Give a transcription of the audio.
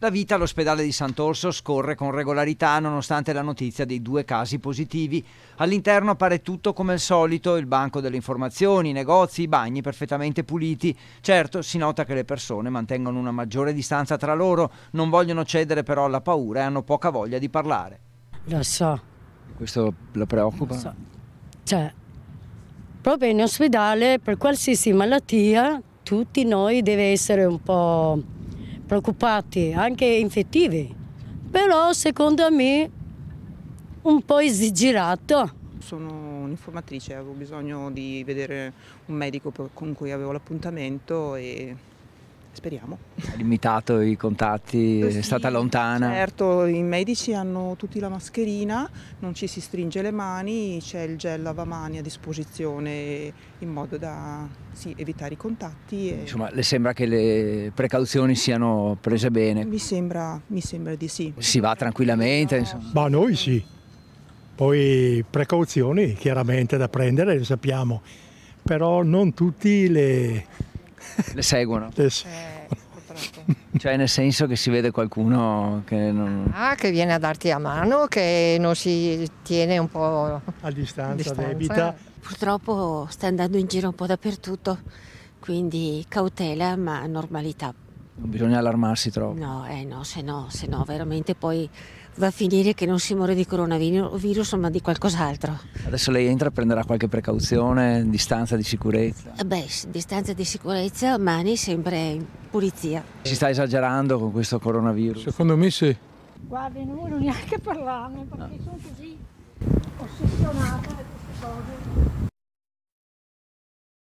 La vita all'ospedale di Sant'Orso scorre con regolarità nonostante la notizia dei due casi positivi. All'interno appare tutto come al solito, il banco delle informazioni, i negozi, i bagni perfettamente puliti. Certo, si nota che le persone mantengono una maggiore distanza tra loro, non vogliono cedere però alla paura e hanno poca voglia di parlare. Lo so. Questo la preoccupa? Lo so. Cioè, proprio in ospedale per qualsiasi malattia tutti noi deve essere un po' preoccupati, anche infettivi. Però secondo me un po' esigirato. Sono un'informatrice, avevo bisogno di vedere un medico con cui avevo l'appuntamento e speriamo. Ha limitato i contatti, eh sì, è stata lontana. Certo, i medici hanno tutti la mascherina, non ci si stringe le mani, c'è il gel lavamani a disposizione in modo da sì, evitare i contatti. E... Insomma, le sembra che le precauzioni siano prese bene? Mi sembra, mi sembra di sì. Si va tranquillamente? No, Ma noi sì. Poi precauzioni chiaramente da prendere, lo sappiamo, però non tutti le le seguono? Le eh, seguono. Eh, cioè nel senso che si vede qualcuno che non... Ah, che viene a darti la mano, che non si tiene un po' a distanza, a distanza. debita. Purtroppo sta andando in giro un po' dappertutto, quindi cautela ma normalità non bisogna allarmarsi troppo. No, eh no, se no, se no veramente poi va a finire che non si muore di coronavirus ma di qualcos'altro. Adesso lei entra, prenderà qualche precauzione, distanza di sicurezza? Eh, beh, distanza di sicurezza, mani sempre in pulizia. Si sta esagerando con questo coronavirus? Secondo me sì. Guardi, non voglio neanche parlarne perché no. sono così ossessionata da queste cose.